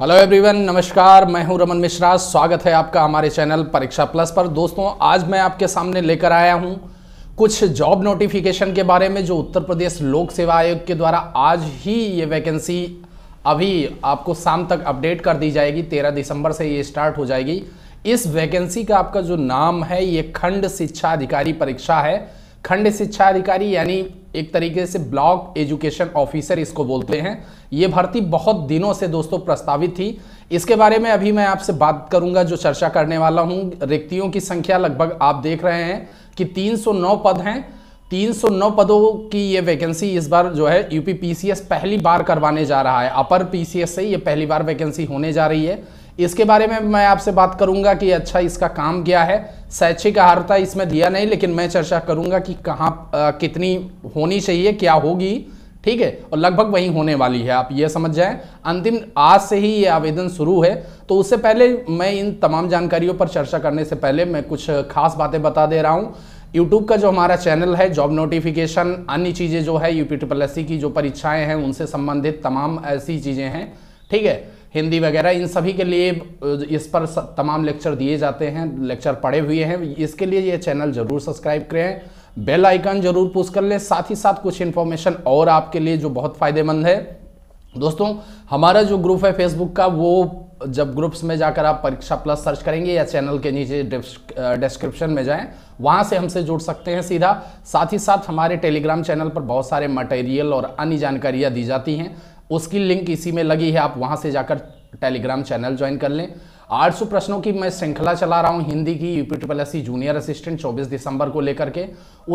hello everyone नमस्कार मैं हूं रमन मिश्रा स्वागत है आपका हमारे चैनल परीक्षा प्लस पर दोस्तों आज मैं आपके सामने लेकर आया हूं कुछ जॉब नोटिफिकेशन के बारे में जो उत्तर प्रदेश लोक सेवा आयोग के द्वारा आज ही ये वैकेंसी अभी आपको शाम तक अपडेट कर दी जाएगी तेरह दिसंबर से ये स्टार्ट हो जाएगी इस वैकेंसी का आपका जो नाम है ये खंड शिक्षा अधिकारी परीक्षा है खंड शिक्षा अधिकारी यानी एक तरीके से ब्लॉक एजुकेशन ऑफिसर इसको बोलते हैं ये भर्ती बहुत दिनों से दोस्तों प्रस्तावित थी इसके बारे में अभी मैं आपसे बात करूंगा जो चर्चा करने वाला हूं रिक्तियों की संख्या लगभग आप देख रहे हैं कि 309 पद हैं 309 पदों की ये वैकेंसी इस बार जो है यूपी पीसीएस पहली बार करवाने जा रहा है अपर पीसीएस से ये पहली बार वैकेंसी होने जा रही है इसके बारे में मैं आपसे बात करूंगा कि अच्छा इसका काम क्या है शैक्षिक अर्हता इसमें दिया नहीं लेकिन मैं चर्चा करूंगा कि कहाँ कितनी होनी चाहिए क्या होगी ठीक है और लगभग वही होने वाली है आप ये समझ जाएं अंतिम आज से ही ये आवेदन शुरू है तो उससे पहले मैं इन तमाम जानकारियों पर चर्चा करने से पहले मैं कुछ खास बातें बता दे रहा हूँ यूट्यूब का जो हमारा चैनल है जॉब नोटिफिकेशन अन्य चीज़ें जो है यूपी ट्रिपल e की जो परीक्षाएँ हैं उनसे संबंधित तमाम ऐसी चीज़ें हैं ठीक है हिंदी वगैरह इन सभी के लिए इस पर तमाम लेक्चर दिए जाते हैं लेक्चर पढ़े हुए हैं इसके लिए ये चैनल जरूर सब्सक्राइब करें बेल आइकन जरूर पुश कर लें साथ ही साथ कुछ इन्फॉर्मेशन और आपके लिए जो बहुत फ़ायदेमंद है दोस्तों हमारा जो ग्रुप है फेसबुक का वो जब ग्रुप्स में जाकर आप परीक्षा प्लस सर्च करेंगे या चैनल के नीचे डिस्क्रिप्शन में जाएं वहां से हमसे जुड़ सकते हैं सीधा साथ ही साथ हमारे टेलीग्राम चैनल पर बहुत सारे मटेरियल और अन्य जानकारियां दी जाती हैं उसकी लिंक इसी में लगी है आप वहां से जाकर टेलीग्राम चैनल ज्वाइन कर लें 800 प्रश्नों की मैं श्रृंखला चला रहा हूं हिंदी की UP triple S junior assistant 24 दिसंबर को लेकर के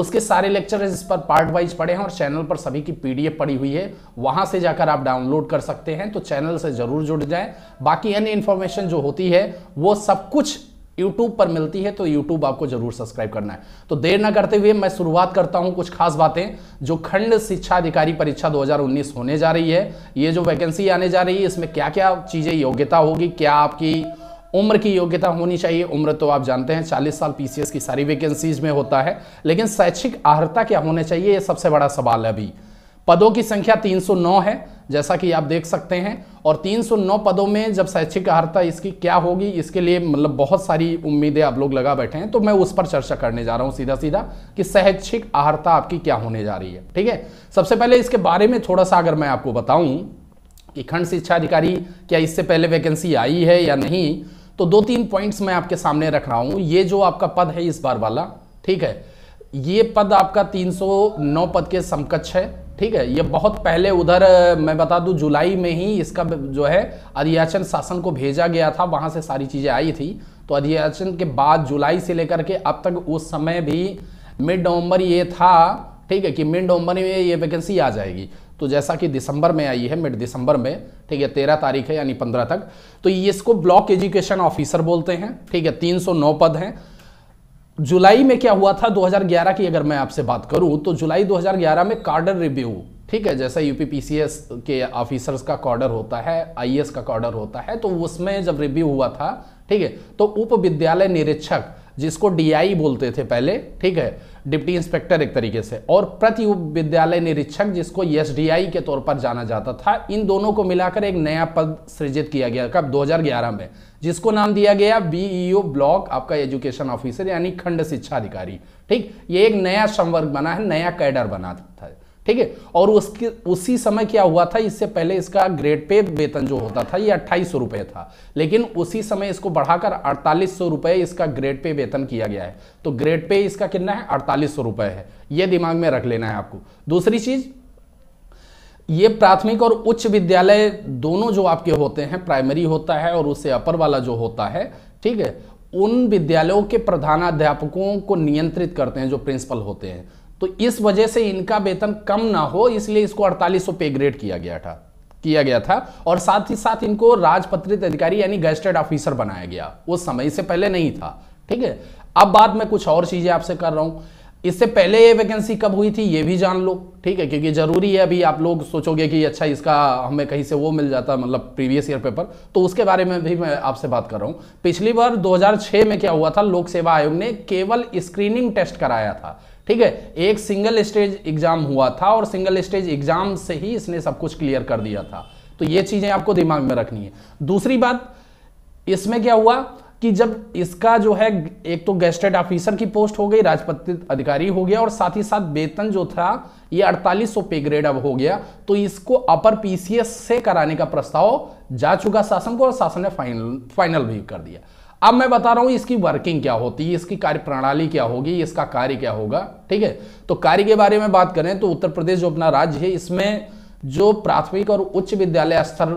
उसके सारे लेक्चर इस पर पार्ट वाइज पड़े हैं और चैनल पर सभी की पीडीएफ पड़ी हुई है वहां से जाकर आप डाउनलोड कर सकते हैं तो चैनल से जरूर जुड़ जाएं बाकी अन्य इन्फॉर्मेशन जो होती है वो सब कुछ YouTube पर मिलती है तो YouTube आपको जरूर सब्सक्राइब करना है तो देर ना करते हुए मैं शुरुआत करता हूं कुछ खास बातें जो खंड शिक्षा अधिकारी परीक्षा 2019 होने जा रही है ये जो वैकेंसी आने जा रही है इसमें क्या क्या चीज़ें योग्यता होगी क्या आपकी उम्र की योग्यता होनी चाहिए उम्र तो आप जानते हैं 40 साल पीसीएस की सारी वैकेंसीज में होता है लेकिन शैक्षिक आहरता क्या होने चाहिए यह सबसे बड़ा सवाल है अभी पदों की संख्या 309 है जैसा कि आप देख सकते हैं और 309 पदों में जब शैक्षिक अर्हता इसकी क्या होगी इसके लिए मतलब बहुत सारी उम्मीदें आप लोग लगा बैठे हैं तो मैं उस पर चर्चा करने जा रहा हूं सीधा सीधा कि शैक्षिक अर्हता आपकी क्या होने जा रही है ठीक है सबसे पहले इसके बारे में थोड़ा सा अगर मैं आपको बताऊं कि खंड शिक्षा अधिकारी क्या इससे पहले वैकेंसी आई है या नहीं तो दो तीन पॉइंट्स मैं आपके सामने रख रहा हूँ ये जो आपका पद है इस बार वाला ठीक है ये पद आपका 309 पद के समकक्ष है ठीक है ये बहुत पहले उधर मैं बता दूं जुलाई में ही इसका जो है अधियाचन शासन को भेजा गया था वहां से सारी चीज़ें आई थी तो अधियाचन के बाद जुलाई से लेकर के अब तक उस समय भी मिड नवंबर ये था ठीक है कि मिड नवंबर में ये वैकेंसी आ जाएगी तो जैसा कि दिसंबर में आई है मिड दिसंबर में ठीक है तेरह तारीख है यानी पंद्रह तक तो इसको ब्लॉक एजुकेशन ऑफिसर बोलते हैं ठीक है तीन सौ नौ पद हैं जुलाई में क्या हुआ था 2011 की अगर मैं आपसे बात करूं तो जुलाई 2011 में कार्डर रिव्यू ठीक है जैसा यूपीपीसीएस के ऑफिसर्स का कॉर्डर होता है आईएएस e का कॉर्डर होता है तो उसमें जब रिव्यू हुआ था ठीक है तो उप विद्यालय निरीक्षक जिसको डीआई बोलते थे पहले ठीक है डिप्टी इंस्पेक्टर एक तरीके से और प्रति विद्यालय निरीक्षक जिसको एस के तौर पर जाना जाता था इन दोनों को मिलाकर एक नया पद सृजित किया गया कब 2011 में जिसको नाम दिया गया बीईओ ब्लॉक आपका एजुकेशन ऑफिसर यानी खंड शिक्षा अधिकारी ठीक ये एक नया संवर्ग बना है नया कैडर बना था ठीक है और उसके उसी समय क्या हुआ था इससे पहले इसका ग्रेड पे वेतन जो होता था ये अट्ठाईस सौ रुपये था लेकिन उसी समय इसको बढ़ाकर अड़तालीस सौ रुपये इसका ग्रेड पे वेतन किया गया है तो ग्रेड पे इसका कितना है अड़तालीस सौ रुपये है ये दिमाग में रख लेना है आपको दूसरी चीज़ ये प्राथमिक और उच्च विद्यालय दोनों जो आपके होते हैं प्राइमरी होता है और उससे अपर वाला जो होता है ठीक है उन विद्यालयों के प्रधानाध्यापकों को नियंत्रित करते हैं जो प्रिंसिपल होते हैं तो इस वजह से इनका वेतन कम ना हो इसलिए इसको अड़तालीस पे ग्रेड किया गया था किया गया था और साथ ही साथ इनको राजपत्रित अधिकारी यानी गैस्टेड ऑफिसर बनाया गया वो समय से पहले नहीं था ठीक है अब बाद में कुछ और चीजें आपसे कर रहा हूं इससे पहले ये वैकेंसी कब हुई थी ये भी जान लो ठीक है क्योंकि जरूरी है अभी आप लोग सोचोगे कि अच्छा इसका हमें कहीं से वो मिल जाता मतलब प्रीवियस ईयर पेपर तो उसके बारे में भी मैं आपसे बात कर रहा हूं पिछली बार 2006 में क्या हुआ था लोक सेवा आयोग ने केवल स्क्रीनिंग टेस्ट कराया था ठीक है एक सिंगल स्टेज एग्जाम हुआ था और सिंगल स्टेज एग्जाम से ही इसने सब कुछ क्लियर कर दिया था तो ये चीजें आपको दिमाग में रखनी है दूसरी बात इसमें क्या हुआ कि जब इसका जो है एक तो गेस्टेड ऑफिसर की पोस्ट हो गई राजपत्रित अधिकारी हो गया और साथ ही साथ वेतन जो था ये अड़तालीस सौ पे ग्रेड अब हो गया तो इसको अपर पीसीएस से कराने का प्रस्ताव जा चुका शासन को और शासन ने फाइनल फाइनल भी कर दिया अब मैं बता रहा हूं इसकी वर्किंग क्या होती है इसकी कार्य प्रणाली क्या होगी इसका कार्य क्या होगा ठीक है तो कार्य के बारे में बात करें तो उत्तर प्रदेश जो अपना राज्य है इसमें जो प्राथमिक और उच्च विद्यालय स्तर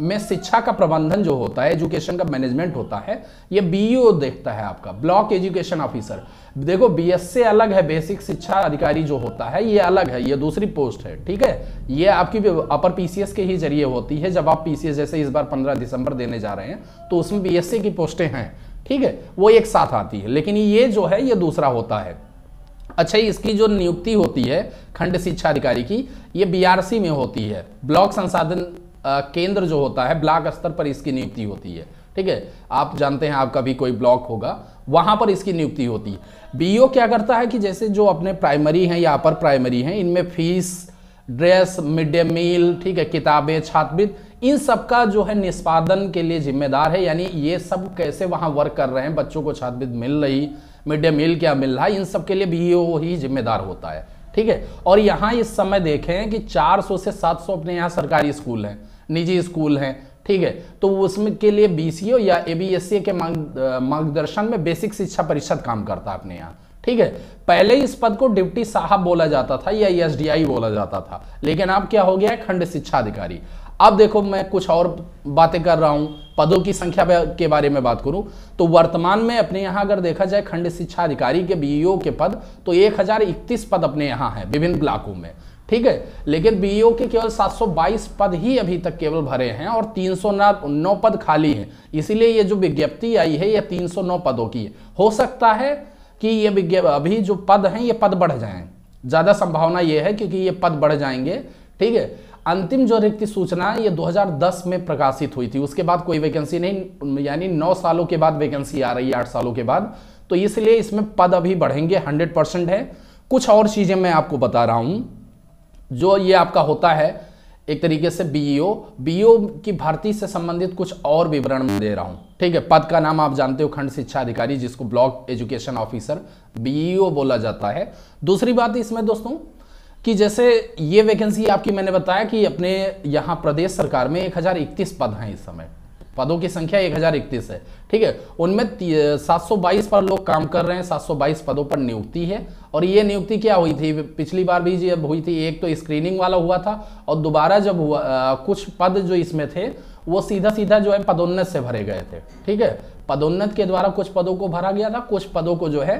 में शिक्षा का प्रबंधन जो होता है एजुकेशन का मैनेजमेंट होता है ये बीईओ देखता है आपका ब्लॉक एजुकेशन ऑफिसर देखो बीएससी अलग है बेसिक शिक्षा अधिकारी जो होता है ये अलग है ये दूसरी पोस्ट है ठीक है ये आपकी अपर पीसीएस के ही जरिए होती है जब आप पीसीएस जैसे इस बार पंद्रह दिसंबर देने जा रहे हैं तो उसमें बीएससी की पोस्टें हैं ठीक है वो एक साथ आती है लेकिन ये जो है ये दूसरा होता है अच्छा इसकी जो नियुक्ति होती है खंड शिक्षा अधिकारी की ये बी में होती है ब्लॉक संसाधन केंद्र जो होता है ब्लॉक स्तर पर इसकी नियुक्ति होती है ठीक है आप जानते हैं आपका भी कोई ब्लॉक होगा वहां पर इसकी नियुक्ति होती है बीओ क्या करता है कि जैसे जो अपने प्राइमरी हैं या अपर प्राइमरी हैं इनमें fees dress mid day meal ठीक है किताबें छात्रवृत्त इन सब का जो है निष्पादन के लिए जिम्मेदार है यानी ये सब कैसे वहाँ वर्क कर रहे हैं बच्चों को छात्रवृत्त मिल रही मिड डे मील क्या मिल रहा है इन सब के लिए बीओ ही जिम्मेदार होता है ठीक है और यहां इस समय देखें कि 400 से 700 अपने यहां सरकारी स्कूल हैं निजी स्कूल हैं ठीक है तो उसमें के लिए बीसीओ या एबीएससी के मार्गदर्शन में बेसिक शिक्षा परिषद काम करता है अपने यहाँ ठीक है पहले इस पद को डिप्टी साहब बोला जाता था या एसडीआई e बोला जाता था लेकिन अब क्या हो गया है खंड शिक्षा अधिकारी अब देखो मैं कुछ और बातें कर रहा हूं पदों की संख्या के बारे में बात करूं तो वर्तमान में अपने यहां अगर देखा जाए खंड शिक्षा अधिकारी के बीईओ e के पद तो 1031 पद अपने यहां हैं विभिन्न इलाकों में ठीक है लेकिन बीईओ e के केवल 722 पद ही अभी तक केवल भरे हैं और नौ पद खाली हैं इसीलिए ये जो विज्ञप्ति आई है सौ नौ पदों की है हो सकता है कि ये अभी जो पद हैं ये पद बढ़ जाएं ज़्यादा संभावना ये है क्योंकि ये पद बढ़ जाएंगे ठीक है अंतिम जो रिक्त सूचना ये 2010 में प्रकाशित हुई थी उसके बाद कोई वैकेंसी नहीं यानी 9 सालों के बाद वैकेंसी आ रही है 8 सालों के बाद तो इसलिए इसमें पद अभी बढ़ेंगे 100 परसेंट है कुछ और चीज़ें मैं आपको बता रहा हूं जो ये आपका होता है एक तरीके से बीईओ बीईओ e e की भर्ती से संबंधित कुछ और विवरण दे रहा हूं ठीक है पद का नाम आप जानते हो खंड शिक्षा अधिकारी जिसको block education officer BEO e बोला जाता है दूसरी बात इसमें दोस्तों कि जैसे ये वैकेंसी आपकी मैंने बताया कि अपने यहाँ प्रदेश सरकार में एक पद हैं इस समय पदों की संख्या इकतीस है ठीक है उनमें 722 पर लोग काम कर रहे हैं 722 पदों पर नियुक्ति है और ये नियुक्ति क्या हुई थी पिछली बार भी जब हुई थी एक तो स्क्रीनिंग वाला हुआ था और दोबारा जब हुआ आ, कुछ पद जो इसमें थे वो सीधा सीधा जो है पदोन्नत से भरे गए थे ठीक है पदोन्नत के द्वारा कुछ पदों को भरा गया था कुछ पदों को जो है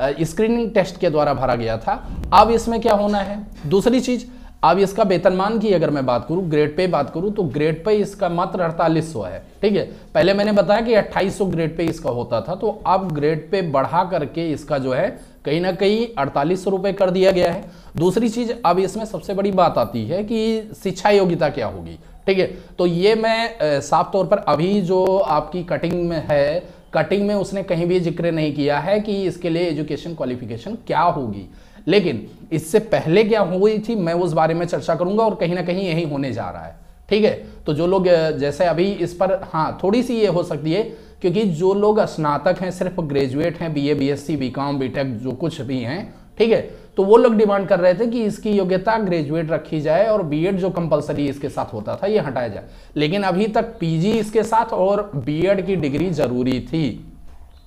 स्क्रीनिंग टेस्ट के द्वारा भरा गया था अब इसमें क्या होना है दूसरी चीज़ अब इसका वेतनमान की अगर मैं बात करूं ग्रेड पे बात करूं तो ग्रेड पे इसका मात्र अड़तालीस है ठीक है पहले मैंने बताया कि 2800 ग्रेड पे इसका होता था तो अब ग्रेड पे बढ़ा करके इसका जो है कहीं ना कहीं अड़तालीस रुपए कर दिया गया है दूसरी चीज अब इसमें सबसे बड़ी बात आती है कि शिक्षा योग्यता क्या होगी ठीक है तो ये मैं साफ तौर पर अभी जो आपकी कटिंग में है कटिंग में उसने कहीं भी जिक्र नहीं किया है कि इसके लिए एजुकेशन क्वालिफिकेशन क्या होगी लेकिन इससे पहले क्या हुई थी मैं उस बारे में चर्चा करूंगा और कहीं ना कहीं यही होने जा रहा है ठीक है तो जो लोग जैसे अभी इस पर हाँ थोड़ी सी ये हो सकती है क्योंकि जो लोग स्नातक हैं सिर्फ ग्रेजुएट हैं बीए बीएससी बीकॉम बीटेक जो कुछ भी हैं ठीक है तो वो लोग डिमांड कर रहे थे कि इसकी योग्यता ग्रेजुएट रखी जाए और बीएड जो कंपलसरी इसके साथ होता था ये हटाया जाए लेकिन अभी तक पीजी इसके साथ और बीएड की डिग्री जरूरी थी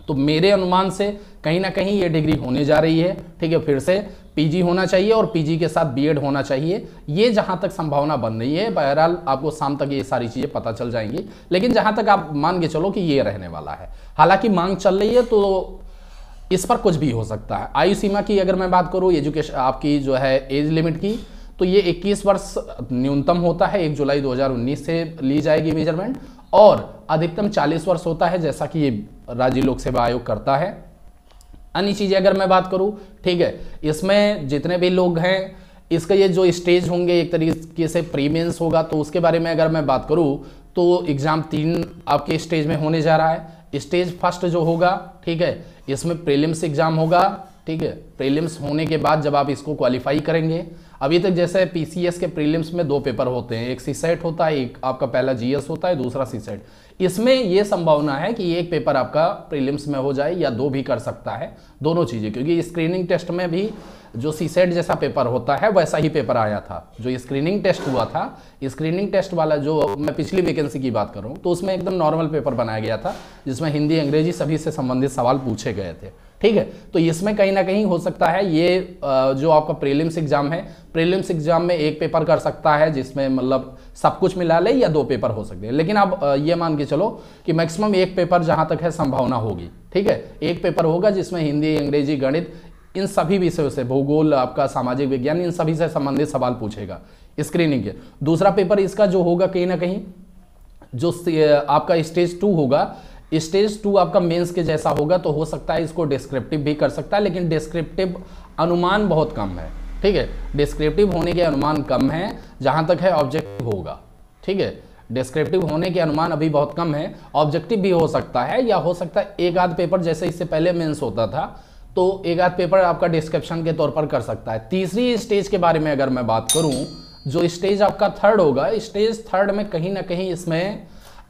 तो मेरे अनुमान से कहीं ना कहीं ये डिग्री होने जा रही है ठीक है फिर से पीजी होना चाहिए और पीजी के साथ बीएड होना चाहिए ये जहां तक संभावना बन रही है बहरहाल आपको शाम तक ये सारी चीज़ें पता चल जाएंगी लेकिन जहां तक आप मान के चलो कि ये रहने वाला है हालांकि मांग चल रही है तो इस पर कुछ भी हो सकता है आयु सीमा की अगर मैं बात करूँ एजुकेशन आपकी जो है एज लिमिट की तो ये 21 वर्ष न्यूनतम होता है 1 जुलाई 2019 से ली जाएगी मेजरमेंट और अधिकतम 40 वर्ष होता है जैसा कि ये राज्य लोक सेवा आयोग करता है अन्य चीज़ें अगर मैं बात करूँ ठीक है इसमें जितने भी लोग हैं इसका ये जो स्टेज होंगे एक तरीके से प्रीमियंस होगा तो उसके बारे में अगर मैं बात करूँ तो एग्ज़ाम तीन आपके स्टेज में होने जा रहा है स्टेज फर्स्ट जो होगा ठीक है इसमें प्रीलिम्स एग्जाम होगा ठीक है प्रीलिम्स होने के बाद जब आप इसको क्वालिफाई करेंगे अभी तक जैसे पीसीएस के प्रीलिम्स में दो पेपर होते हैं एक सीसेट होता है एक आपका पहला जीएस होता है दूसरा सीसेट इसमें यह संभावना है कि एक पेपर आपका प्रीलिम्स में हो जाए या दो भी कर सकता है दोनों चीज़ें क्योंकि स्क्रीनिंग टेस्ट में भी जो सी सेट जैसा पेपर होता है वैसा ही पेपर आया था जो स्क्रीनिंग टेस्ट हुआ था स्क्रीनिंग टेस्ट वाला जो मैं पिछली वैकेंसी की बात करूँ तो उसमें एकदम नॉर्मल पेपर बनाया गया था जिसमें हिंदी अंग्रेजी सभी से संबंधित सवाल पूछे गए थे ठीक है तो इसमें कहीं ना कहीं हो सकता है ये जो आपका प्रीलिम्स एग्जाम है प्रीलिम्स एग्जाम में एक पेपर कर सकता है जिसमें मतलब सब कुछ मिला ले या दो पेपर हो सकते हैं लेकिन आप ये मान के चलो कि मैक्सिमम एक पेपर जहां तक है संभावना होगी ठीक है एक पेपर होगा जिसमें हिंदी अंग्रेजी गणित इन सभी विषयों से भूगोल आपका सामाजिक विज्ञान इन सभी से संबंधित सवाल पूछेगा स्क्रीनिंग के दूसरा पेपर इसका जो होगा कहीं ना कहीं जो आपका स्टेज टू होगा स्टेज टू आपका मेंस के जैसा होगा तो हो सकता है इसको डिस्क्रिप्टिव भी कर सकता है लेकिन डिस्क्रिप्टिव अनुमान बहुत कम है ठीक है डिस्क्रिप्टिव होने के अनुमान कम है जहां तक है ऑब्जेक्टिव होगा ठीक है डिस्क्रिप्टिव होने के अनुमान अभी बहुत कम है ऑब्जेक्टिव भी हो सकता है या हो सकता है एक आध पेपर जैसे इससे पहले मेन्स होता था तो एक आध पेपर आपका डिस्क्रिप्शन के तौर पर कर सकता है तीसरी स्टेज के बारे में अगर मैं बात करूं जो स्टेज आपका थर्ड होगा स्टेज थर्ड में कहीं ना कहीं इसमें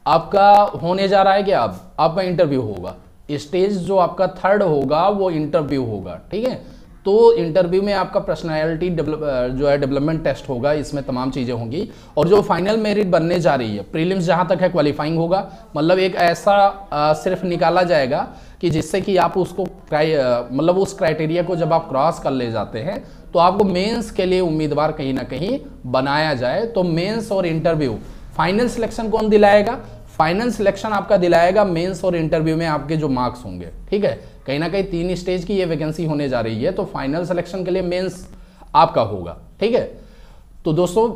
आपका होने जा रहा है क्या अब आपका इंटरव्यू होगा स्टेज जो आपका थर्ड होगा वो इंटरव्यू होगा ठीक है तो इंटरव्यू में आपका पर्सनैलिटी जो है डेवलपमेंट टेस्ट होगा इसमें तमाम चीज़ें होंगी और जो फाइनल मेरिट बनने जा रही है प्रीलिम्स जहां तक है क्वालिफाइंग होगा मतलब एक ऐसा आ, सिर्फ निकाला जाएगा कि जिससे कि आप उसको मतलब उस क्राइटेरिया को जब आप क्रॉस कर ले जाते हैं तो आपको मेंस के लिए उम्मीदवार कहीं ना कहीं बनाया जाए तो मेन्स और इंटरव्यू फाइनल सिलेक्शन कौन दिलाएगा फाइनल सिलेक्शन आपका दिलाएगा मेंस और इंटरव्यू में आपके जो मार्क्स होंगे ठीक है कहीं ना कहीं तीन स्टेज की ये वैकेंसी होने जा रही है तो फाइनल सिलेक्शन के लिए मेंस आपका होगा ठीक है तो दोस्तों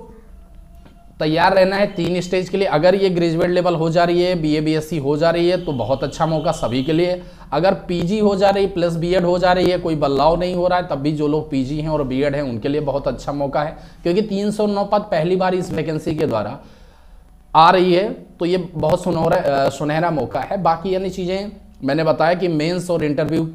तैयार रहना है तीन स्टेज के लिए अगर ये ग्रेजुएट लेवल हो जा रही है B A B S C हो जा रही है तो बहुत अच्छा मौका सभी के लिए अगर पी हो जा रही प्लस बी हो जा रही है कोई बदलाव नहीं हो रहा है तब भी जो लोग पीजी हैं और बी हैं उनके लिए बहुत अच्छा मौका है क्योंकि तीन पद पहली बार इस वैकेंसी के द्वारा आ रही है तो ये बहुत सुनहरा सुनहरा मौका है बाकी अन्य चीज़ें मैंने बताया कि मेंस और इंटरव्यू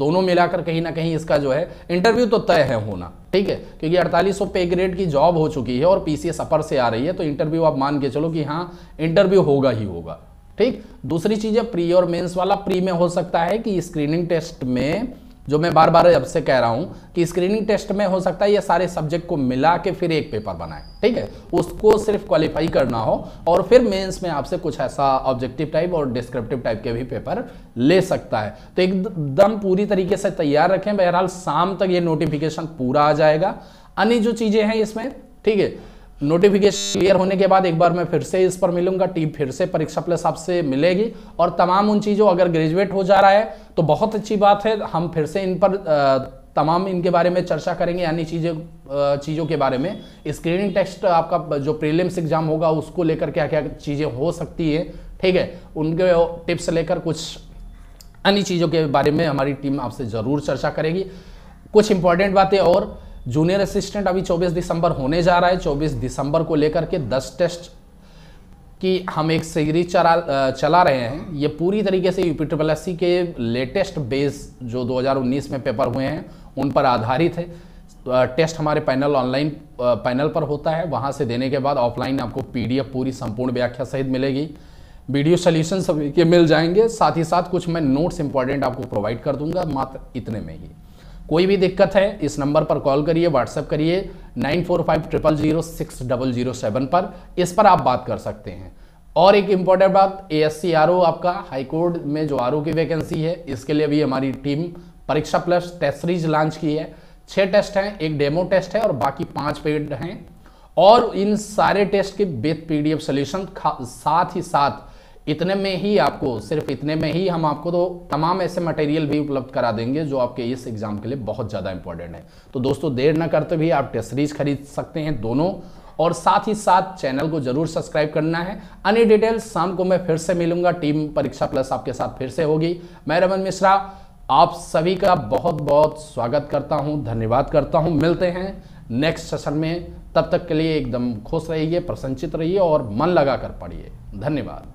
दोनों मिलाकर कहीं ना कहीं इसका जो है इंटरव्यू तो तय है होना ठीक है क्योंकि अड़तालीस सौ पे ग्रेड की जॉब हो चुकी है और पीसीएस अपर से आ रही है तो इंटरव्यू आप मान के चलो कि हाँ इंटरव्यू होगा ही होगा ठीक दूसरी चीज़ है प्री और मेंस वाला प्री में हो सकता है कि स्क्रीनिंग टेस्ट में जो मैं बार बार अब से कह रहा हूं कि स्क्रीनिंग टेस्ट में हो सकता है ये सारे सब्जेक्ट को मिला के फिर एक पेपर बनाए ठीक है उसको सिर्फ क्वालिफाई करना हो और फिर मेंस में आपसे कुछ ऐसा ऑब्जेक्टिव टाइप और डिस्क्रिप्टिव टाइप के भी पेपर ले सकता है तो एकदम पूरी तरीके से तैयार रखें बहरहाल शाम तक ये नोटिफिकेशन पूरा आ जाएगा अन्य जो चीज़ें हैं इसमें ठीक है नोटिफिकेशन क्लियर होने के बाद एक बार मैं फिर से इस पर मिलूंगा टीम फिर से परीक्षा प्लस आपसे मिलेगी और तमाम उन चीज़ों अगर ग्रेजुएट हो जा रहा है तो बहुत अच्छी बात है हम फिर से इन पर तमाम इनके बारे में चर्चा करेंगे यानी चीज़ें चीज़ों के बारे में स्क्रीनिंग टेस्ट आपका जो प्रीलिम्स एग्जाम होगा उसको लेकर क्या क्या चीज़ें हो सकती है ठीक है उनके टिप्स लेकर कुछ अन्य चीज़ों के बारे में हमारी टीम आपसे ज़रूर चर्चा करेगी कुछ इंपॉर्टेंट बातें और जूनियर असिस्टेंट अभी 24 दिसंबर होने जा रहा है 24 दिसंबर को लेकर के 10 टेस्ट की हम एक सीरीज चला चला रहे हैं ये पूरी तरीके से यूपी ट्रिपल एस के लेटेस्ट बेस जो 2019 में पेपर हुए हैं उन पर आधारित है टेस्ट हमारे पैनल ऑनलाइन पैनल पर होता है वहाँ से देने के बाद ऑफलाइन आपको पी पूरी संपूर्ण व्याख्या सहित मिलेगी वीडियो सोल्यूशन सभी के मिल जाएंगे साथ ही साथ कुछ मैं नोट्स इंपॉर्टेंट आपको प्रोवाइड कर दूंगा मात्र इतने में ही कोई भी दिक्कत है इस नंबर पर कॉल करिए व्हाट्सएप करिए nine four five triple zero six double zero seven पर इस पर आप बात कर सकते हैं और एक इम्पॉर्टेंट बात A S C R O आपका हाईकोर्ट में जो आर ओ की वैकेंसी है इसके लिए भी हमारी टीम परीक्षा प्लस टेस्ट सीरीज लॉन्च की है छः टेस्ट हैं एक डेमो टेस्ट है और बाकी पाँच पेड हैं और इन सारे टेस्ट के बेथ पीडीएफ सॉल्यूशन साथ ही साथ इतने में ही आपको सिर्फ इतने में ही हम आपको तो तमाम ऐसे मटेरियल भी उपलब्ध करा देंगे जो आपके इस एग्जाम के लिए बहुत ज़्यादा इंपॉर्टेंट है तो दोस्तों देर ना करते भी आप टेस्ट सीरीज खरीद सकते हैं दोनों और साथ ही साथ चैनल को जरूर सब्सक्राइब करना है अन्य डिटेल्स शाम को मैं फिर से मिलूंगा टीम परीक्षा प्लस आपके साथ फिर से होगी मैं रमन मिश्रा आप सभी का बहुत बहुत स्वागत करता हूं धन्यवाद करता हूं मिलते हैं नेक्स्ट सेशन में तब तक के लिए एकदम खुश रहिए प्रसन्नचित रहिए और मन लगाकर पढ़िए धन्यवाद